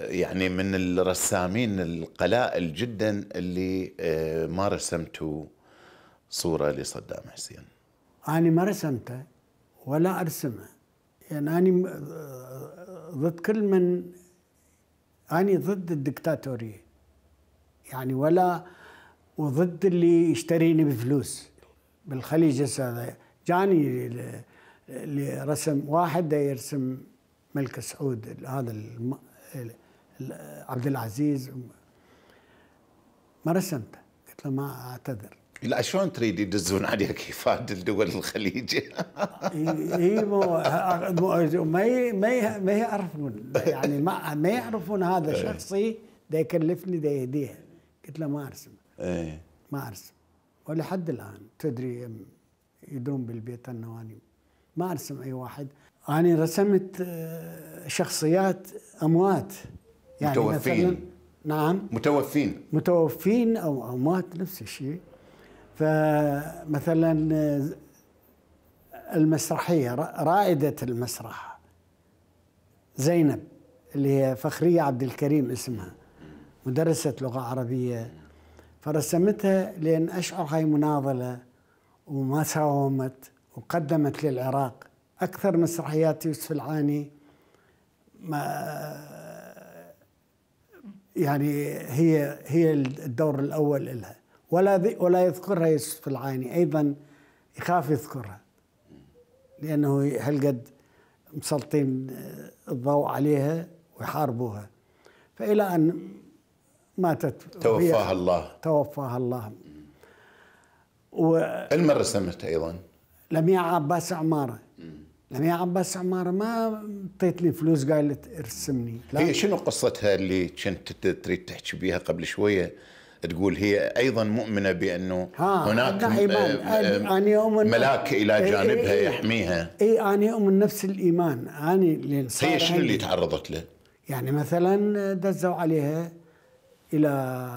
يعني من الرسامين القلائل جدا اللي آه، ما رسمتوا صورة لصدام حسين أنا ما رسمته ولا أرسمه يعني أنا آه، ضد كل من أنا ضد الدكتاتورية يعني ولا وضد اللي يشتريني بفلوس بالخليج هسه جاني لرسم واحد يرسم ملك سعود هذا عبد العزيز ما رسمت قلت له ما اعتذر لا شلون تريد يدزون عليك يفاد الدول الخليج؟ اي ما ما ما يعرفون يعني ما ما يعرفون هذا إيه. شخصي ده يكلفني ده يهديها قلت له ما ارسم ايه ما ارسم ولحد الان تدري يدرون بالبيت انه انا ما ارسم اي واحد انا رسمت آه، شخصيات اموات يعني متوفين نعم متوفين متوفين او اموات نفس الشيء فمثلا المسرحيه رائده المسرح زينب اللي هي فخريه عبد الكريم اسمها مدرسه لغه عربيه فرسمتها لان اشعر هاي مناضله وما ساومت وقدمت للعراق اكثر مسرحيات يوسف العاني ما يعني هي هي الدور الاول لها ولا ولا يذكرها يوسف العيني ايضا يخاف يذكرها لانه هالقد مسلطين آه، الضوء عليها ويحاربوها فإلى أن ماتت توفاها الله توفاها الله و المن رسمت أيضا لمياء عباس عمارة لما يعني يا عباس عمار ما اعطيتني فلوس قالت ارسمني لا. هي شنو قصتها اللي كنت تريد تحكي بيها قبل شويه تقول هي ايضا مؤمنه بانه هناك آه، آه، ملاك الى إيه، جانبها إيه، يحميها اي إيه، انا اؤمن نفس الايمان انا اللي هي شنو اللي تعرضت له؟ يعني مثلا دزوا عليها الى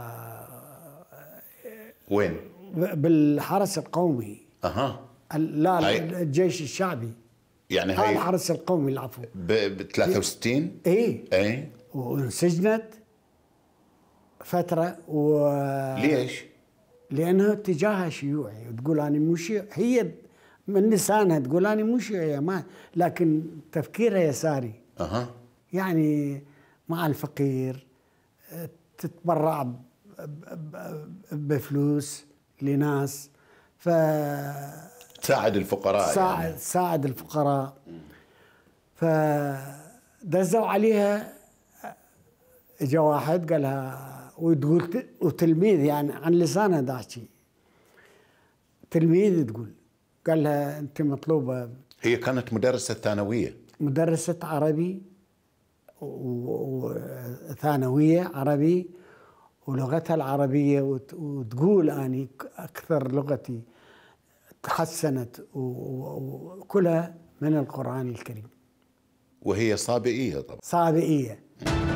وين؟ بالحرس القومي اها لا الجيش الشعبي يعني هاي الحرس القومي العفو ب 63 اي اي وانسجنت فتره و ليش؟ لانها اتجاهها شيوعي تقول انا مو شيوعي هي من لسانها تقول انا مو شيوعي ما لكن تفكيرها يساري اها يعني مع الفقير تتبرع بفلوس لناس ف تساعد الفقراء تساعد يعني. تساعد الفقراء فدزوا عليها اجى واحد قالها وتقول وتلميذ يعني عن لسانها داشي تلميذ تقول قال لها انت مطلوبه هي كانت مدرسه ثانويه مدرسه عربي وثانويه عربي ولغتها العربيه وتقول اني اكثر لغتي تحسنت وكلها من القرآن الكريم وهي صابئية طبعا صابئية